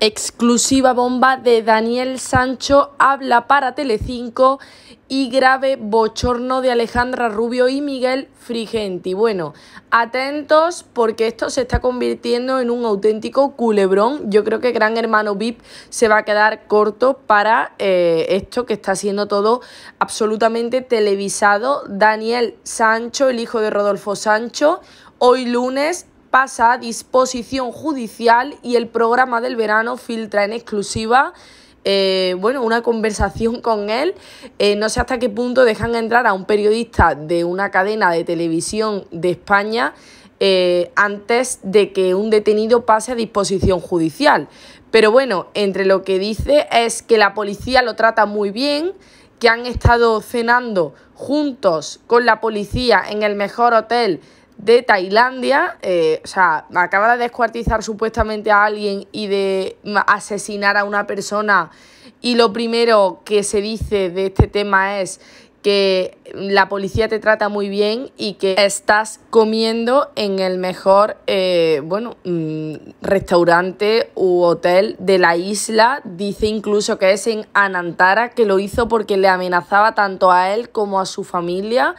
Exclusiva bomba de Daniel Sancho habla para Telecinco y grave bochorno de Alejandra Rubio y Miguel Frigenti. Bueno, atentos porque esto se está convirtiendo en un auténtico culebrón. Yo creo que Gran Hermano VIP se va a quedar corto para eh, esto que está siendo todo absolutamente televisado. Daniel Sancho, el hijo de Rodolfo Sancho, hoy lunes pasa a disposición judicial y el programa del verano filtra en exclusiva eh, bueno, una conversación con él. Eh, no sé hasta qué punto dejan entrar a un periodista de una cadena de televisión de España eh, antes de que un detenido pase a disposición judicial. Pero bueno, entre lo que dice es que la policía lo trata muy bien, que han estado cenando juntos con la policía en el mejor hotel de Tailandia, eh, o sea, acaba de descuartizar supuestamente a alguien y de asesinar a una persona y lo primero que se dice de este tema es que la policía te trata muy bien y que estás comiendo en el mejor eh, bueno mm, restaurante u hotel de la isla dice incluso que es en Anantara que lo hizo porque le amenazaba tanto a él como a su familia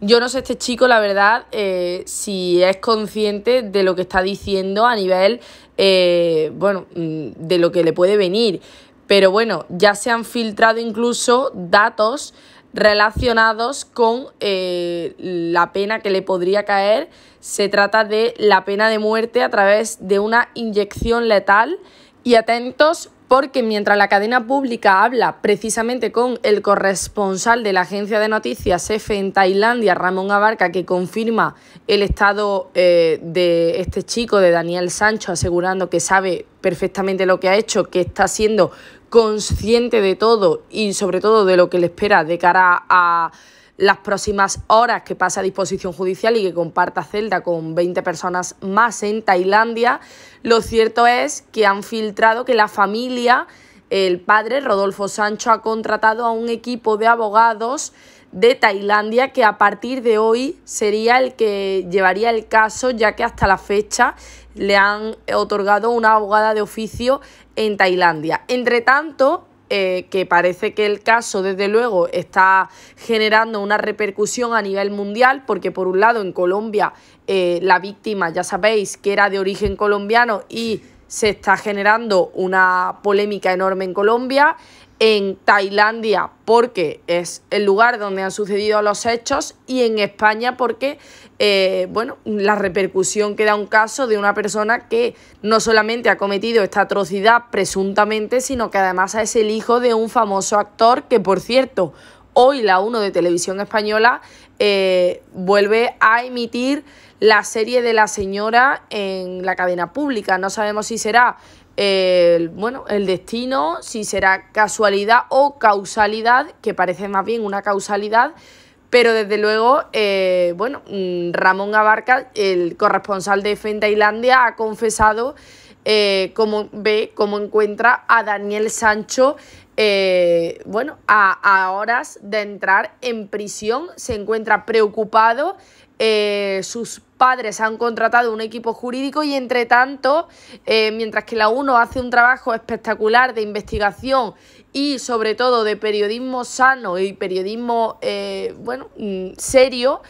yo no sé este chico, la verdad, eh, si es consciente de lo que está diciendo a nivel, eh, bueno, mm, de lo que le puede venir. Pero bueno, ya se han filtrado incluso datos relacionados con eh, la pena que le podría caer. Se trata de la pena de muerte a través de una inyección letal. Y atentos porque mientras la cadena pública habla precisamente con el corresponsal de la agencia de noticias EFE en Tailandia, Ramón Abarca, que confirma el estado eh, de este chico, de Daniel Sancho, asegurando que sabe perfectamente lo que ha hecho, que está siendo consciente de todo y sobre todo de lo que le espera de cara a las próximas horas que pasa a disposición judicial y que comparta celda con 20 personas más en Tailandia, lo cierto es que han filtrado que la familia, el padre Rodolfo Sancho, ha contratado a un equipo de abogados de Tailandia que a partir de hoy sería el que llevaría el caso, ya que hasta la fecha le han otorgado una abogada de oficio en Tailandia. Entre tanto, eh, que parece que el caso, desde luego, está generando una repercusión a nivel mundial, porque por un lado en Colombia eh, la víctima, ya sabéis, que era de origen colombiano y se está generando una polémica enorme en Colombia, en Tailandia porque es el lugar donde han sucedido los hechos y en España porque, eh, bueno, la repercusión que da un caso de una persona que no solamente ha cometido esta atrocidad presuntamente, sino que además es el hijo de un famoso actor que, por cierto, hoy la uno de Televisión Española eh, vuelve a emitir la serie de la señora en la cadena pública. No sabemos si será el, bueno, el destino, si será casualidad o causalidad, que parece más bien una causalidad, pero desde luego, eh, bueno, mm, Ramón Abarca, el corresponsal de FEN Tailandia, ha confesado eh, cómo ve, cómo encuentra a Daniel Sancho, eh, bueno, a, horas de entrar en prisión, se encuentra preocupado, eh, sus padres han contratado un equipo jurídico y entre tanto, mientras que la UNO hace un trabajo espectacular de investigación y sobre todo de periodismo sano y periodismo, bueno, mm, serio,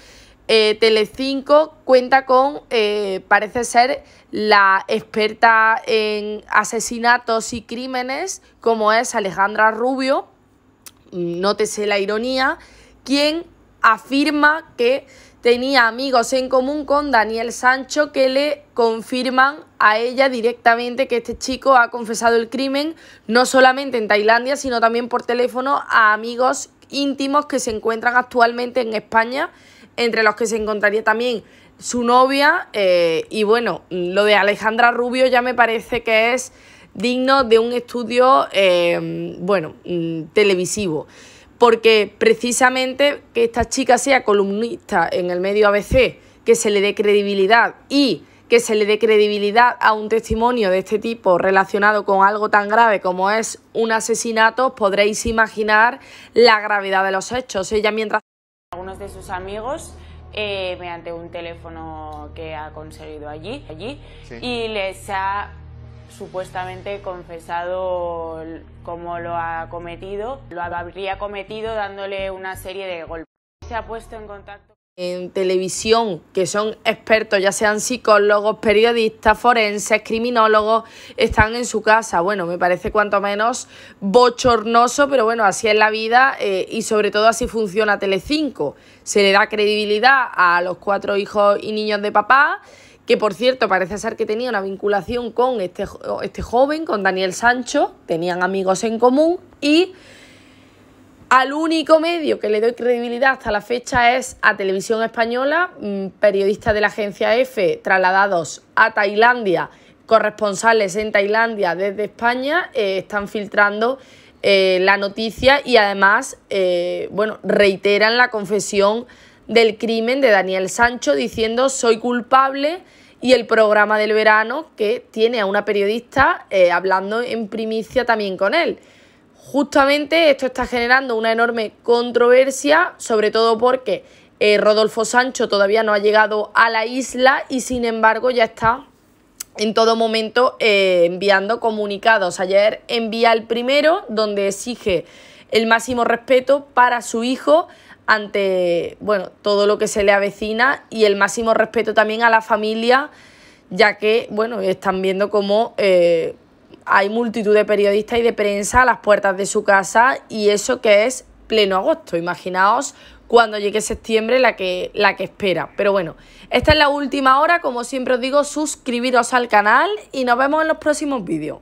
eh, Telecinco cuenta con, eh, parece ser, la experta en asesinatos y crímenes, como es Alejandra Rubio, nótese la ironía, quien afirma que tenía amigos en común con Daniel Sancho que le confirman a ella directamente que este chico ha confesado el crimen no solamente en Tailandia, sino también por teléfono a amigos íntimos que se encuentran actualmente en España entre los que se encontraría también su novia. Eh, y bueno, lo de Alejandra Rubio ya me parece que es digno de un estudio, em, bueno, mm, televisivo. Porque precisamente que esta chica sea columnista en el medio ABC, que se le dé credibilidad y que se le dé credibilidad a un testimonio de este tipo relacionado con algo tan grave como es un asesinato, podréis imaginar la gravedad de los hechos. Ella mientras de sus amigos eh, mediante un teléfono que ha conseguido allí, allí y les ha supuestamente confesado cómo lo ha cometido, lo habría cometido dándole una serie de golpes. Se ha puesto en contacto en televisión, que son expertos, ya sean psicólogos, periodistas, forenses, criminólogos, están en su casa. Bueno, me parece cuanto menos bochornoso, pero bueno, así es la vida eh, y sobre todo así funciona Telecinco. Se le da credibilidad a los cuatro hijos y niños de papá, que por cierto parece ser que tenía una vinculación con este, este joven, con Daniel Sancho, tenían amigos en común y al único medio que le doy credibilidad hasta la fecha es a Televisión Española, mm, periodistas de la agencia EFE trasladados a Tailandia, corresponsales en Tailandia desde España, eh, están filtrando eh, la noticia y además, eh, reiteran la confesión del crimen de Daniel Sancho diciendo soy culpable y el programa del verano que tiene a una periodista hablando en primicia también con él. Justamente esto está generando una enorme controversia, sobre todo porque eh, Rodolfo Sancho todavía no ha llegado a la isla y sin embargo ya está en todo momento eh, enviando comunicados. Ayer envía el primero donde exige el máximo respeto para su hijo ante bueno, todo lo que se le avecina y el máximo respeto también a la familia, ya que bueno, están viendo cómo eh, hay multitud de periodistas y de prensa a las puertas de su casa y eso que es pleno agosto. Imaginaos cuando llegue septiembre la que, espera. Pero bueno, esta es la última hora. Como siempre os digo, suscribiros al canal y nos vemos en los próximos vídeos.